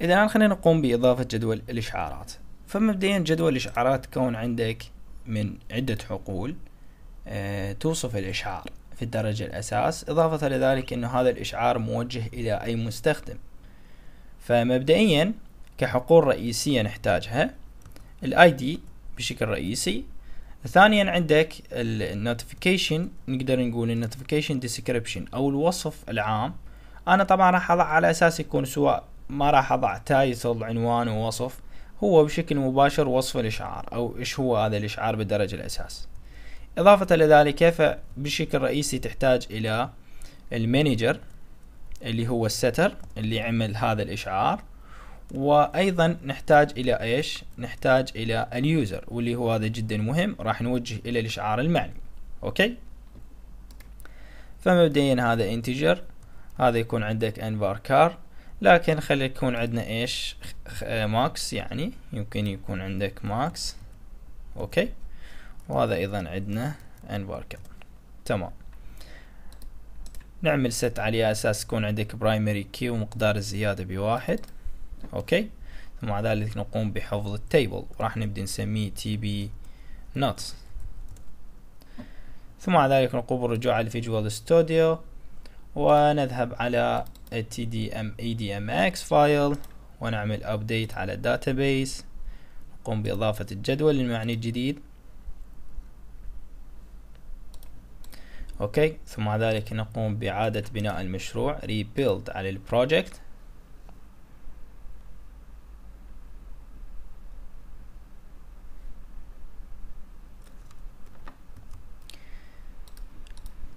إذا الآن خلينا نقوم بإضافة جدول الإشعارات فمبدئيا جدول الإشعارات كون عندك من عدة حقول آه، توصف الإشعار في الدرجة الأساس إضافة لذلك أن هذا الإشعار موجه إلى أي مستخدم فمبدئيا كحقول رئيسية نحتاجها الاي دي بشكل رئيسي ثانيا عندك Notification نقدر نقول Notification Description او الوصف العام انا طبعا راح اضع على اساس يكون سواء ما راح اضع تايتل عنوان ووصف هو بشكل مباشر وصف الاشعار او ايش هو هذا الاشعار بالدرجة الاساس اضافة لذلك بشكل رئيسي تحتاج الى المانجر اللي هو الستر اللي عمل هذا الاشعار وايضا نحتاج الى ايش نحتاج الى اليوزر واللي هو هذا جدا مهم راح نوجه الى الاشعار المعني اوكي فمبدئيا هذا انتجر هذا يكون عندك انفار كار لكن خلي يكون عندنا ايش آه، ماكس يعني يمكن يكون عندك ماكس اوكي وهذا ايضا عندنا انباركر تمام نعمل ست على اساس يكون عندك برايمري كي ومقدار الزيادة بواحد اوكي ثم بعد ذلك نقوم بحفظ التيبل وراح نبدأ نسميه تي بي نوت ثم بعد ذلك نقوم بالرجوع على فيجوال ستوديو ونذهب على tdm.admx e file ونعمل update على database نقوم بإضافة الجدول للمعني الجديد اوكي ثم ذلك نقوم بإعادة بناء المشروع rebuild على البروجكت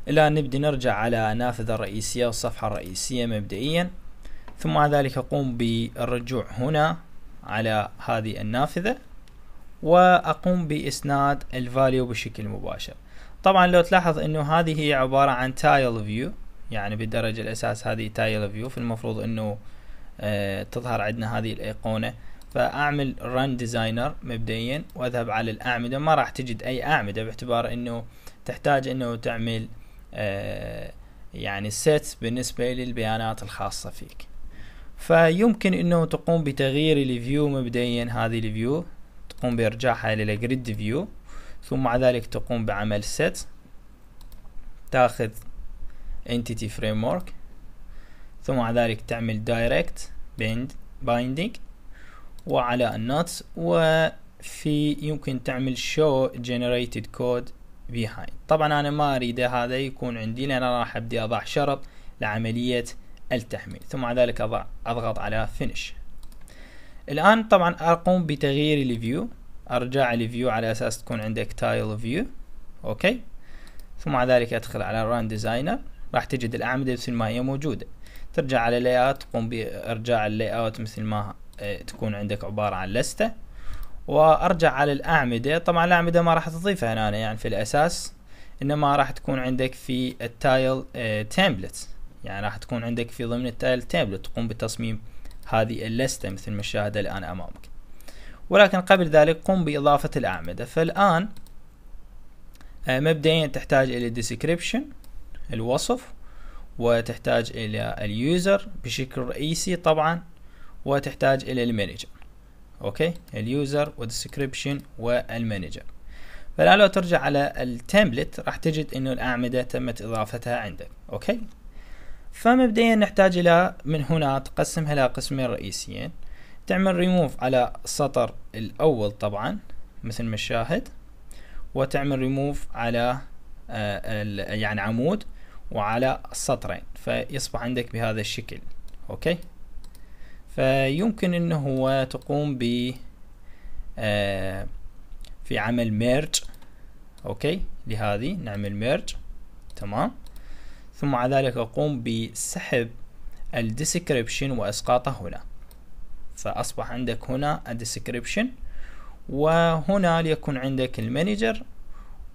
الى ان نبدي نرجع على نافذة الرئيسية والصفحة الرئيسية مبدئيا ثم بعد ذلك اقوم بالرجوع هنا على هذه النافذة واقوم باسناد الفاليو بشكل مباشر طبعا لو تلاحظ انه هذه هي عبارة عن تايل فيو يعني بالدرجة الاساس هذه تايل فيو فالمفروض انه آه تظهر عندنا هذه الايقونة فاعمل رن ديزاينر مبدئيا واذهب على الاعمدة ما راح تجد اي اعمدة باعتبار انه تحتاج انه تعمل آه، يعني سيت بالنسبة للبيانات الخاصة فيك فيمكن انه تقوم بتغيير الفيو مبدئيا هذه الفيو تقوم بارجاعها الى الجريد فيو ثم بعد ذلك تقوم بعمل سيت تاخذ انتيتي فريم ورك ثم بعد ذلك تعمل دايركت bind binding وعلى النوتس وفي يمكن تعمل شو جنريتد كود behind طبعا أنا ما أريد هذا يكون عندي لأن أنا راح أبدي أضع شرط لعملية التحميل ثم بعد ذلك أضع أضغط على Finish الآن طبعا أقوم بتغيير الفيو أرجع الفيو على أساس تكون عندك تايل فيو أوكي ثم بعد ذلك أدخل على ران ديزاينر راح تجد الأعمدة مثل ما هي موجودة ترجع على لاي اوت تقوم بارجاع اللاي اوت مثل ما آه، تكون عندك عبارة عن لستة وارجع على الاعمدة طبعا الاعمدة ما راح تضيفها هنا يعني في الاساس انما راح تكون عندك في التايل تيمبلت آه، يعني راح تكون عندك في ضمن التايل تيمبلت تقوم بتصميم هذه اللستة مثل ما الشاهدة الان امامك ولكن قبل ذلك قم باضافة الاعمدة فالان آه، مبدئيا تحتاج الى description الوصف وتحتاج الى اليوزر بشكل رئيسي طبعا وتحتاج الى المانجر اوكي اليوزر والديسكريبشن والمانجر فالآن لو ترجع على التمبلت راح تجد انه الاعمدة تمت اضافتها عندك اوكي فمبدئيا نحتاج الى من هنا تقسمها الى قسمين رئيسيين تعمل ريموف على السطر الاول طبعا مثل ما شاهد وتعمل ريموف على آه، يعني عمود وعلى السطرين فيصبح عندك بهذا الشكل اوكي فيمكن ان هو تقوم ب آه، في عمل ميرج اوكي لهذه نعمل ميرج تمام ثم على ذلك اقوم بسحب الديسكريبشن واسقاطه هنا فاصبح عندك هنا الديسكريبشن وهنا ليكون عندك المانجر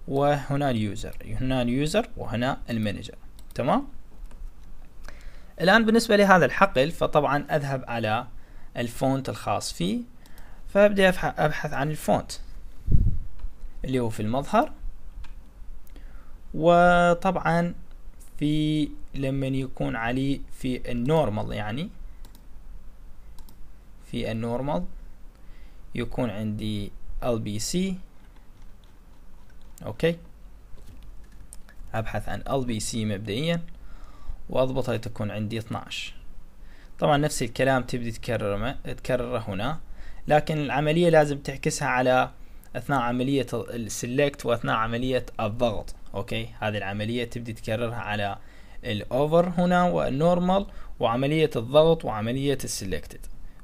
وهنا اليوزر هنا اليوزر وهنا المانجر تمام الآن بالنسبة لهذا الحقل فطبعا أذهب على الفونت الخاص فيه فأبدأ أبحث عن الفونت اللي هو في المظهر وطبعا في لما يكون علي في النورمال يعني في النورمال يكون عندي LBC اوكي ابحث عن LBC مبدئيا واضبطها لتكون عندي 12 طبعا نفس الكلام تبدي تكرره تكرره هنا لكن العملية لازم تعكسها على اثناء عملية السلكت واثناء عملية الضغط اوكي هذه العملية تبدي تكررها على الاوفر هنا والنورمال وعملية الضغط وعملية السلكتد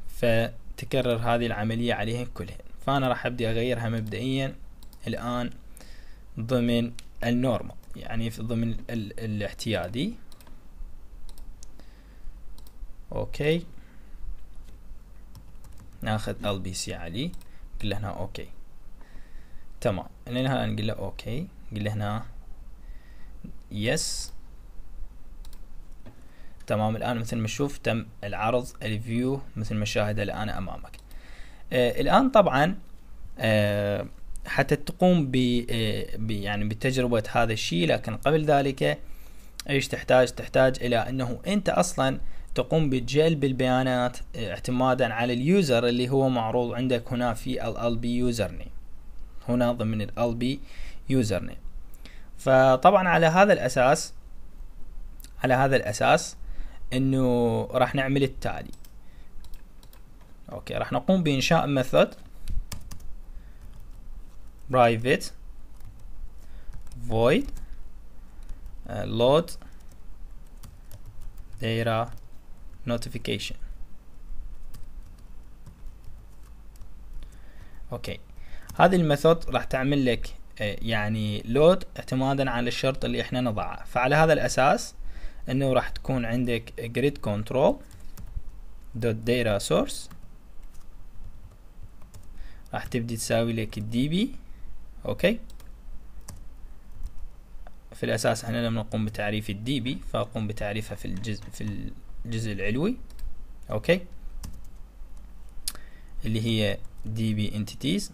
فتكرر هذه العملية عليهن كلهن فانا راح ابدي اغيرها مبدئيا الان ضمن النورمال يعني ضمن الاحتيادي اوكي ناخذ ال بي سي علي قل له هنا اوكي تمام هنا نقول له اوكي قل له هنا يس تمام الان مثل ما تشوف تم العرض الفيو مثل ما شاهده الان امامك آه الان طبعا آه حتى تقوم ب آه يعني بتجربه هذا الشيء لكن قبل ذلك ايش تحتاج تحتاج الى انه انت اصلا آه تقوم بجلب البيانات آه، اعتمادا على اليوزر اللي هو معروض عندك هنا في ال بي يوزر نيم هنا ضمن ال بي يوزر نيم فطبعا على هذا الاساس على هذا الاساس انه راح نعمل التالي اوكي راح نقوم بانشاء ميثود private void آه، load data notification اوكي هذه الميثود راح تعمل لك آه، يعني لود اعتمادا على الشرط اللي احنا نضعه فعلى هذا الاساس انه راح تكون عندك grid control dot data source راح تبدي تساوي لك db اوكي في الاساس احنا لما نقوم بتعريف الدي بي فاقوم بتعريفها في الجزء في الجزء العلوي اوكي اللي هي دي بي انتيتيز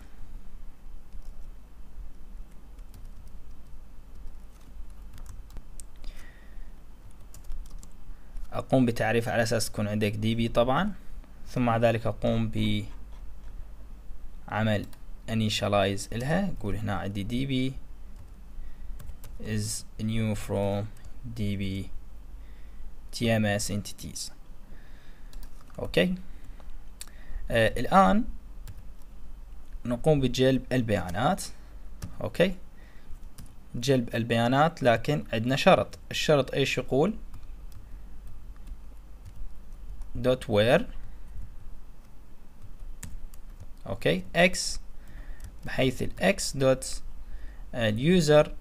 اقوم بتعريف على اساس تكون عندك دي بي طبعا ثم بعد ذلك اقوم بعمل initialize لها اقول هنا عندي دي بي is new from db TMS entities اوكي آه الان نقوم بجلب البيانات اوكي جلب البيانات لكن عندنا شرط الشرط ايش يقول دوت وير اوكي اكس بحيث الاكس دوت آه، اليوزر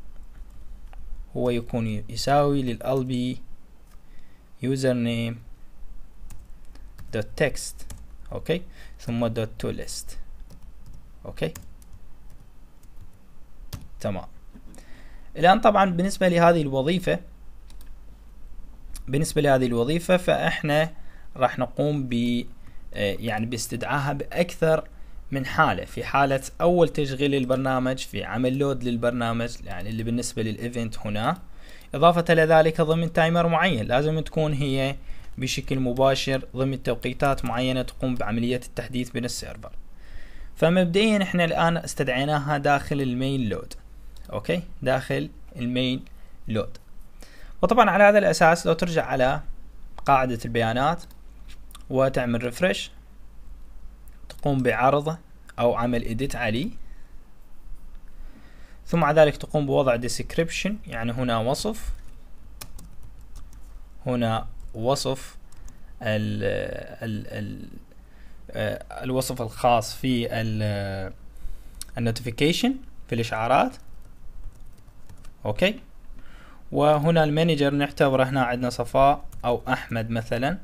هو يكون يساوي للالبي يوزر نيم دوت تكست اوكي ثم دوت تو ليست اوكي تمام الان طبعا بالنسبه لهذه الوظيفه بالنسبه لهذه الوظيفه فاحنا راح نقوم ب آه، يعني باستدعائها باكثر من حاله في حاله اول تشغيل البرنامج في عمل لود للبرنامج يعني اللي بالنسبه للايفنت هنا إضافة إلى ذلك ضمن تايمر معين لازم تكون هي بشكل مباشر ضمن توقيتات معينة تقوم بعملية التحديث بين السيرفر فمبدئيا احنا الآن استدعيناها داخل المين لود أوكي داخل المين لود وطبعا على هذا الأساس لو ترجع على قاعدة البيانات وتعمل ريفرش تقوم بعرض أو عمل إديت عليه ثم بعد ذلك تقوم بوضع description يعني هنا وصف هنا وصف الـ الـ الـ آه، الوصف الخاص في النوتيفيكيشن آه، في الاشعارات اوكي وهنا المانجر نعتبره هنا عندنا صفاء او احمد مثلا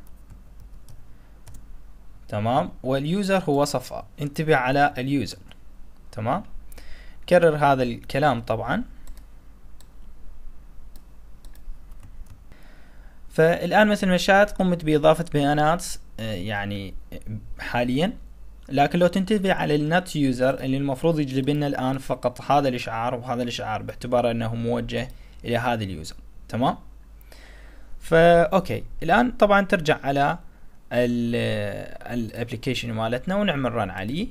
تمام واليوزر هو صفاء انتبه على اليوزر تمام نكرر هذا الكلام طبعا فالآن مثل ما شاهدت قمت بإضافة بيانات آه، يعني حاليا لكن لو تنتبه على النت يوزر اللي المفروض يجلب لنا الآن فقط هذا الإشعار وهذا الإشعار باعتبار أنه موجه إلى هذا اليوزر تمام فا أوكي الآن طبعا ترجع على آه، الابلكيشن مالتنا ونعمل رن عليه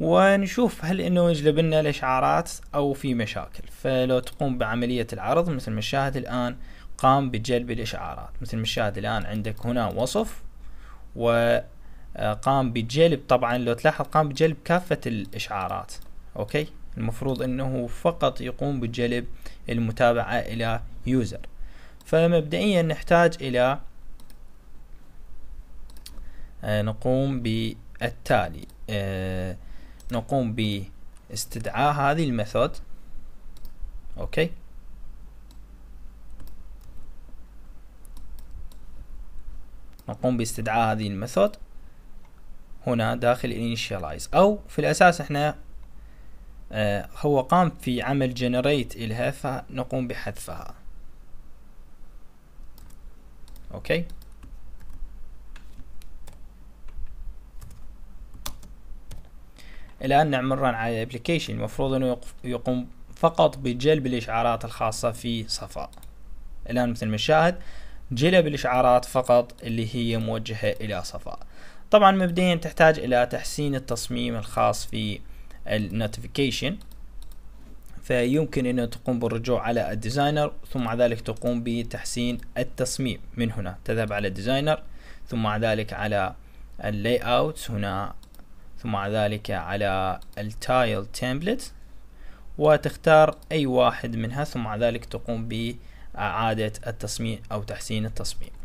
ونشوف هل انه يجلب لنا الاشعارات او في مشاكل فلو تقوم بعملية العرض مثل ما الشاهد الان قام بجلب الاشعارات مثل ما الشاهد الان عندك هنا وصف وقام آه، بجلب طبعا لو تلاحظ قام بجلب كافة الاشعارات اوكي المفروض انه فقط يقوم بجلب المتابعة الى يوزر فمبدئيا نحتاج الى آه، نقوم بالتالي آه، نقوم باستدعاء هذه الميثود اوكي نقوم باستدعاء هذه الميثود هنا داخل initialize او في الاساس احنا آه هو قام في عمل generate الها فنقوم بحذفها اوكي الآن نعمل ران على الابليكيشن المفروض أنه يقوم فقط بجلب الإشعارات الخاصة في صفاء الآن مثل ما شاهد جلب الإشعارات فقط اللي هي موجهة إلى صفاء طبعا مبدئيا تحتاج إلى تحسين التصميم الخاص في النوتيفيكيشن فيمكن أنه تقوم بالرجوع على الديزاينر ثم بعد ذلك تقوم بتحسين التصميم من هنا تذهب على الديزاينر ثم بعد ذلك على اللاي اوت هنا ثم بعد ذلك على التايل تمبلت وتختار أي واحد منها ثم بعد ذلك تقوم بإعادة التصميم أو تحسين التصميم